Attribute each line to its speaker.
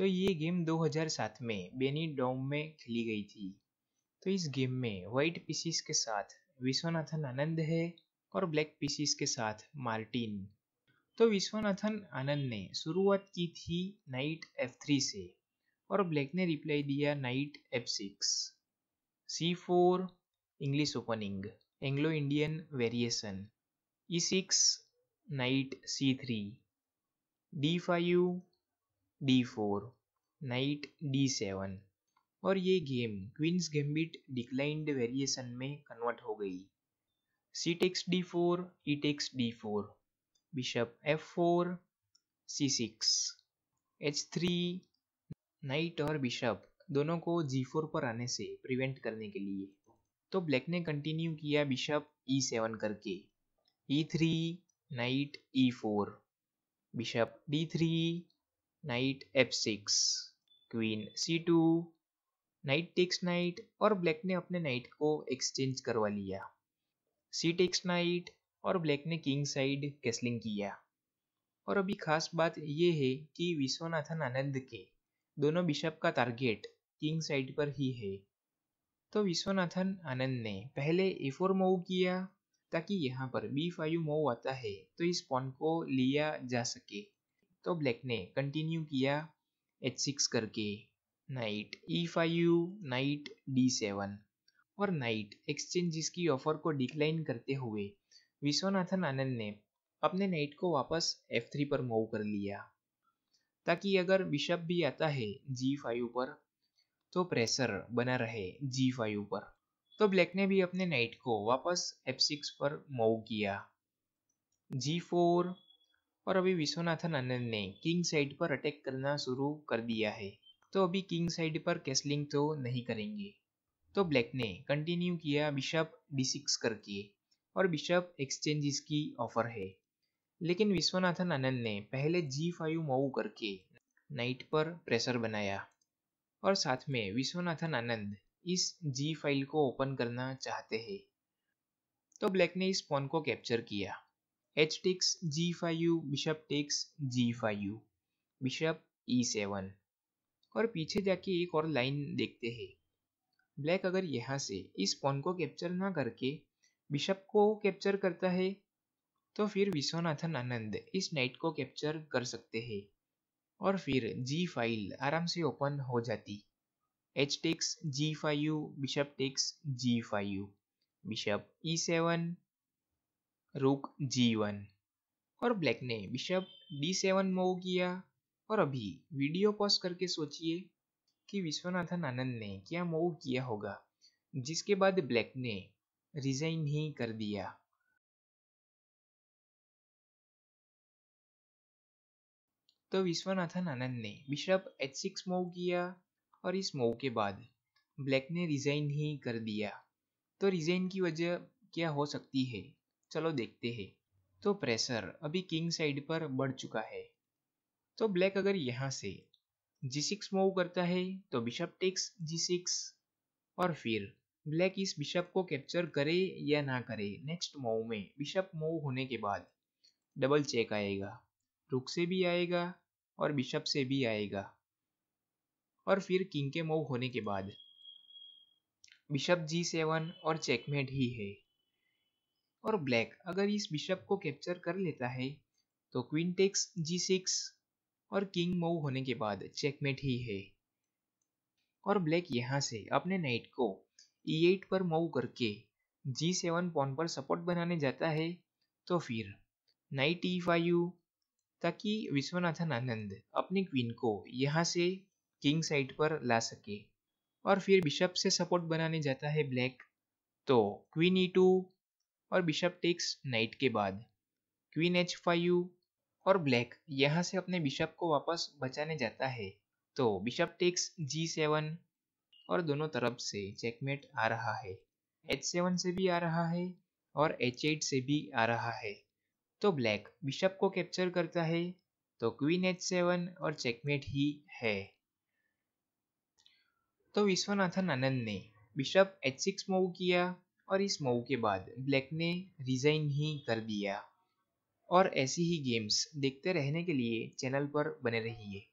Speaker 1: तो ये गेम 2007 में बेनी डोम में खेली गई थी तो इस गेम में वाइट पीसीस के साथ विश्वनाथन आनंद है और ब्लैक पीसीस के साथ मार्टिन तो विश्वनाथन आनंद ने शुरुआत की थी नाइट एफ थ्री से और ब्लैक ने रिप्लाई दिया night F six C four English opening Anglo Indian variation ई सिक्स नाइट सी three D five D four night d seven और ये गेम क्वींस गेम्बिट डिक्लाइंड वेरिएशन में कन्वर्ट हो गई सी takes D four E takes D four bishop F four C six H three night और bishop दोनों को जी four पर आने से प्रिवेंट करने के लिए तो ब्लैक ने कंटिन्यू किया बिशप ई सेवन करके e three knight e four bishop d three knight f6 queen c2 knight takes knight और ब्लैक ने अपने नाइट को एक्सचेंज करवा लिया सी टेक्स नाइट और ब्लैक ने किंग साइड कैसलिंग किया और अभी खास बात यह है कि विश्वनाथन आनंद के दोनों बिशप का टारगेट किंग साइड पर ही है तो विश्वनाथन आनंद ने पहले ए फोर मोव किया ताकि यहाँ पर बी फाइव मोव आता है तो इस पॉन को लिया जा सके तो ब्लैक ने कंटिन्यू किया एच सिक्स करके knight e five knight d seven और नाइट एक्सचेंजेस की ऑफर को डिक्लाइन करते हुए विश्वनाथन आनंद ने अपने नाइट को वापस एफ थ्री पर मूव कर लिया ताकि अगर बिशप भी आता है जी फाइव पर तो प्रेशर बना रहे जी फाइव पर तो ब्लैक ने भी अपने नाइट को वापस एफ सिक्स पर मूव किया जी फोर और अभी विश्वनाथन आनंद ने किंग साइड पर अटैक करना शुरू कर दिया है तो अभी किंग साइड पर कैसलिंग तो नहीं करेंगे तो ब्लैक ने कंटिन्यू किया बिशप डी करके और बिशप एक्सचेंजेस की ऑफर है लेकिन विश्वनाथन आनंद ने पहले जी फाइव मऊ करके नाइट पर प्रेशर बनाया और साथ में विश्वनाथन आनंद इस जी फाइल को ओपन करना चाहते हैं तो ब्लैक ने इस पॉन को कैप्चर किया h takes g5u bishop takes g5u bishop e7 और पीछे जाके एक और लाइन देखते हैं ब्लैक अगर यहाँ से इस पॉन को कैप्चर ना करके बिशप को कैप्चर करता है तो फिर विश्वनाथन आनंद इस नाइट को कैप्चर कर सकते हैं और फिर जी फाइल आराम से ओपन हो जाती h takes g five bishop takes g five bishop e seven rook g one और ब्लैक ने बिशप डी सेवन मोव किया और अभी वीडियो पॉज करके सोचिए कि विश्वनाथन आनंद ने क्या मोव किया होगा जिसके बाद ब्लैक ने रिजाइन ही कर दिया तो विश्वनाथन आनंद ने बिशप एच सिक्स मोव किया और इस मोव के बाद ब्लैक ने रिजाइन ही कर दिया तो रिजाइन की वजह क्या हो सकती है चलो देखते हैं तो प्रेशर अभी किंग साइड पर बढ़ चुका है तो ब्लैक अगर यहाँ से जी सिक्स मूव करता है तो बिशप टेक्स जी सिक्स और फिर ब्लैक इस बिशप को कैप्चर करे या ना करे नेक्स्ट मूव में बिशप मूव होने के बाद डबल चेक आएगा रुक से भी आएगा और बिशप से भी आएगा और फिर किंग के मूव होने के बाद बिशप जी सेवन और चेकमेट ही है और ब्लैक अगर इस बिशप को कैप्चर कर लेता है तो क्वीन टेक्स जी सिक्स और किंग मूव होने के बाद चेकमेट ही है और ब्लैक यहाँ से अपने नाइट को ई e एट पर मूव करके जी सेवन पॉन पर सपोर्ट बनाने जाता है तो फिर नाइट ई e फाइव ताकि विश्वनाथन आनंद अपनी क्वीन को यहाँ से किंग साइड पर ला सके और फिर बिशप से सपोर्ट बनाने जाता है ब्लैक तो क्वीन ई e टू और बिशप टेक्स नाइट के बाद क्वीन एच फाइव और ब्लैक यहाँ से अपने बिशप को वापस बचाने जाता है तो बिशप टेक्स जी सेवन और दोनों तरफ से चेकमेट आ रहा है एच सेवन से भी आ रहा है और एच एट से भी आ रहा है तो ब्लैक बिशप को कैप्चर करता है तो क्वीन एच सेवन और चेकमेट ही है तो विश्वनाथन आनंद ने बिशप एच सिक्स मूव किया और इस मऊ के बाद ब्लैक ने रिज़ाइन ही कर दिया और ऐसी ही गेम्स देखते रहने के लिए चैनल पर बने रहिए